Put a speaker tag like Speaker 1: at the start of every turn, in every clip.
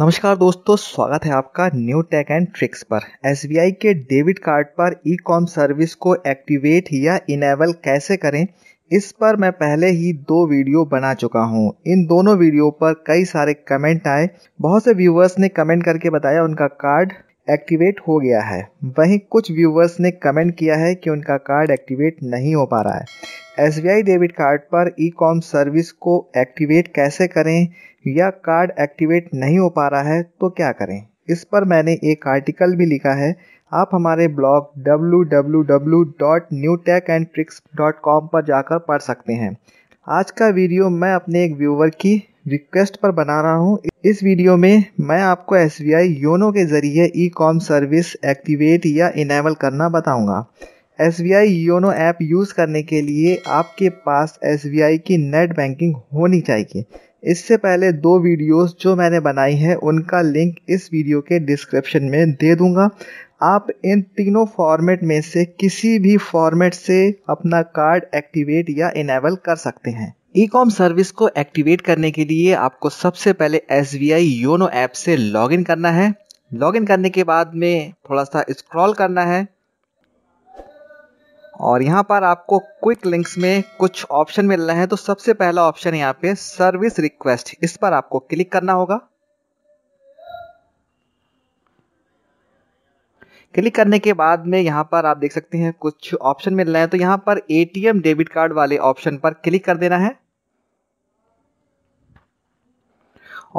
Speaker 1: नमस्कार दोस्तों स्वागत है आपका न्यू टेक एंड ट्रिक्स पर एस के डेबिट कार्ड पर ई कॉम सर्विस को एक्टिवेट या इनेबल कैसे करें इस पर मैं पहले ही दो वीडियो बना चुका हूँ इन दोनों वीडियो पर कई सारे कमेंट आए बहुत से व्यूवर्स ने कमेंट करके बताया उनका कार्ड एक्टिवेट हो गया है वहीं कुछ व्यूवर्स ने कमेंट किया है कि उनका कार्ड एक्टिवेट नहीं हो पा रहा है एस डेबिट कार्ड पर ई कॉम सर्विस को एक्टिवेट कैसे करें या कार्ड एक्टिवेट नहीं हो पा रहा है तो क्या करें इस पर मैंने एक आर्टिकल भी लिखा है आप हमारे ब्लॉग www.newtechandtricks.com पर जाकर पढ़ सकते हैं आज का वीडियो मैं अपने एक व्यूवर की रिक्वेस्ट पर बना रहा हूँ इस वीडियो में मैं आपको एस योनो के ज़रिए ई कॉम सर्विस एक्टिवेट या इनेबल करना बताऊँगा एस योनो ऐप यूज़ करने के लिए आपके पास एस की नेट बैंकिंग होनी चाहिए इससे पहले दो वीडियोस जो मैंने बनाई है उनका लिंक इस वीडियो के डिस्क्रिप्शन में दे दूंगा आप इन तीनों फॉर्मेट में से किसी भी फॉर्मेट से अपना कार्ड एक्टिवेट या इनेबल कर सकते हैं ई कॉम सर्विस को एक्टिवेट करने के लिए आपको सबसे पहले S B I YONO app से लॉग इन करना है लॉग इन करने के बाद में थोड़ा सा स्क्रॉल करना है और यहाँ पर आपको क्विक लिंक्स में कुछ ऑप्शन मिल रहे हैं तो सबसे पहला ऑप्शन यहाँ पे सर्विस रिक्वेस्ट इस पर आपको क्लिक करना होगा क्लिक करने के बाद में यहाँ पर आप देख सकते हैं कुछ ऑप्शन मिल रहे हैं तो यहाँ पर एटीएम डेबिट कार्ड वाले ऑप्शन पर क्लिक कर देना है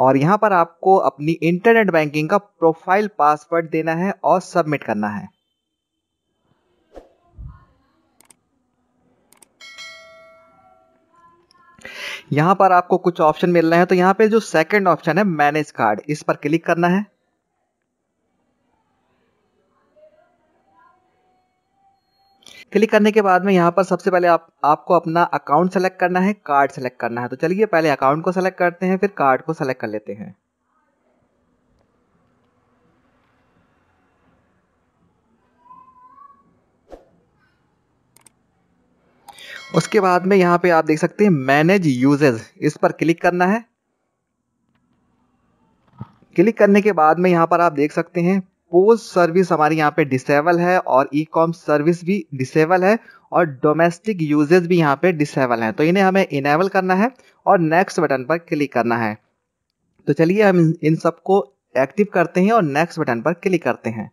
Speaker 1: और यहाँ पर आपको अपनी इंटरनेट बैंकिंग का प्रोफाइल पासवर्ड देना है और सबमिट करना है यहाँ पर आपको कुछ ऑप्शन मिल रहे हैं तो यहाँ पे जो सेकंड ऑप्शन है मैनेज कार्ड इस पर क्लिक करना है क्लिक करने के बाद में यहाँ पर सबसे पहले आप आपको अपना अकाउंट सेलेक्ट करना है कार्ड सेलेक्ट करना है तो चलिए पहले अकाउंट को सेलेक्ट करते हैं फिर कार्ड को सेलेक्ट कर लेते हैं उसके बाद में यहाँ पे आप देख सकते हैं मैनेज यूजेज इस पर क्लिक करना है क्लिक करने के बाद में यहाँ पर आप देख सकते हैं पोज सर्विस हमारी यहाँ पे डिसेबल है और ई कॉम सर्विस भी डिसेबल है और डोमेस्टिक यूजेज भी यहाँ पे डिसेबल हैं तो इन्हें हमें इनेबल करना है और नेक्स्ट बटन पर क्लिक करना है तो चलिए हम इन सबको एक्टिव करते हैं और नेक्स्ट बटन पर क्लिक करते हैं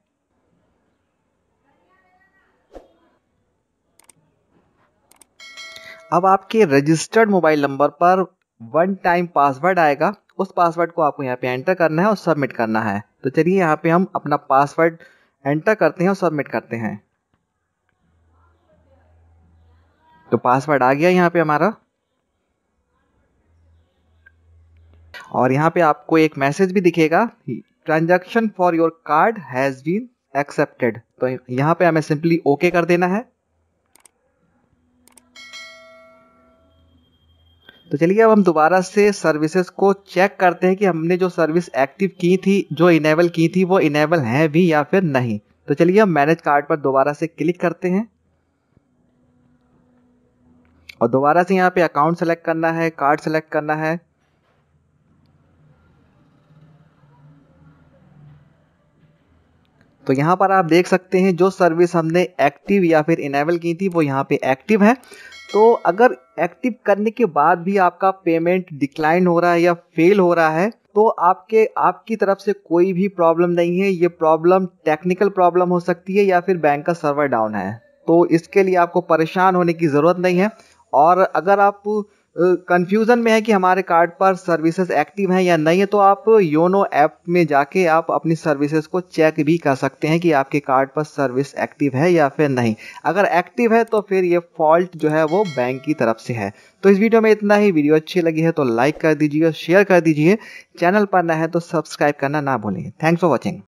Speaker 1: अब आपके रजिस्टर्ड मोबाइल नंबर पर वन टाइम पासवर्ड आएगा उस पासवर्ड को आपको यहाँ पे एंटर करना है और सबमिट करना है तो चलिए यहाँ पे हम अपना पासवर्ड एंटर करते हैं और सबमिट करते हैं तो पासवर्ड आ गया यहाँ पे हमारा और यहाँ पे आपको एक मैसेज भी दिखेगा transaction for your card has been accepted तो यहाँ पे हमें सिंपली ओके कर देना है तो चलिए अब हम दोबारा से सर्विसेज को चेक करते हैं कि हमने जो सर्विस एक्टिव की थी जो इनेबल की थी वो इनेबल है भी या फिर नहीं तो चलिए हम मैनेज कार्ड पर दोबारा से क्लिक करते हैं और दोबारा से यहाँ पे अकाउंट सेलेक्ट करना है कार्ड सेलेक्ट करना है तो यहाँ पर आप देख सकते हैं जो सर्विस हमने एक्टिव या फिर इनेबल की थी वो यहाँ पे एक्टिव है तो अगर एक्टिव करने के बाद भी आपका पेमेंट डिक्लाइन हो रहा है या फेल हो रहा है तो आपके आपकी तरफ से कोई भी प्रॉब्लम नहीं है ये प्रॉब्लम टेक्निकल प्रॉब्लम हो सकती है या फिर बैंक का सर्वर डाउन है तो इसके लिए आपको परेशान होने की ज़रूरत नहीं है और अगर आप कंफ्यूजन में है कि हमारे कार्ड पर सर्विसेज एक्टिव हैं या नहीं है तो आप योनो ऐप में जाके आप अपनी सर्विसेज को चेक भी कर सकते हैं कि आपके कार्ड पर सर्विस एक्टिव है या फिर नहीं अगर एक्टिव है तो फिर ये फॉल्ट जो है वो बैंक की तरफ से है तो इस वीडियो में इतना ही वीडियो अच्छी लगी है तो लाइक कर दीजिए शेयर कर दीजिए चैनल पर ना है तो सब्सक्राइब करना ना भूलें थैंक्स फॉर वॉचिंग